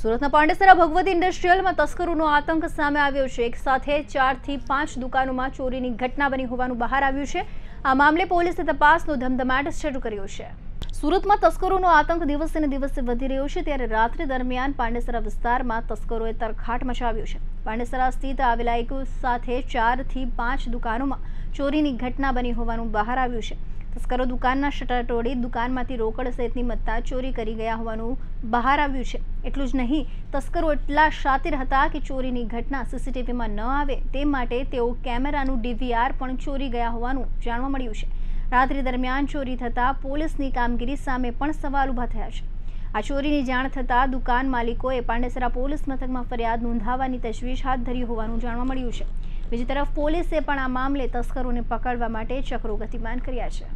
સુરતના પાંડેસરા ભગવતી ઇન્ડસ્ટ્રીયલમાં તસ્કરોનો આતંક સામે આવ્યો છે એક સાથે ચારથી પાંચ દુકાનોમાં ચોરીની ઘટના બની હોવાનું બહાર આવ્યું છે આ મામલે પોલીસે તપાસનો ધમધમાટ શરૂ કર્યો છે સુરતમાં તસ્કરોનો આતંક દિવસે ને દિવસે વધી રહ્યો છે ત્યારે રાત્રિ દરમિયાન પાંડેસરા વિસ્તારમાં તસ્કરોએ તરખાટ મચાવ્યો છે પાંડેસરા સ્થિત આવેલા એક સાથે ચારથી પાંચ દુકાનોમાં ચોરીની ઘટના બની હોવાનું બહાર આવ્યું છે તસ્કરો દુકાનના શટર તોડી દુકાનમાંથી રોકડ સહિતની મત્તા ચોરી કરી ગયા હોવાનું બહાર આવ્યું છે એટલું જ નહીં તસ્કરો એટલા શાતિર હતા કે ચોરીની ઘટના સીસીટીવીમાં ન આવે તે માટે તેઓ કેમેરાનું ડીવીઆર પણ ચોરી ગયા હોવાનું જાણવા મળ્યું છે રાત્રિ દરમિયાન ચોરી થતાં પોલીસની કામગીરી સામે પણ સવાલ ઉભા થયા છે આ ચોરીની જાણ થતાં દુકાન માલિકોએ પાંડેસરા પોલીસ મથકમાં ફરિયાદ નોંધાવવાની તજવીજ હાથ ધરી હોવાનું જાણવા મળ્યું છે બીજી તરફ પોલીસે પણ આ મામલે તસ્કરોને પકડવા માટે ચક્રો ગતિમાન કર્યા છે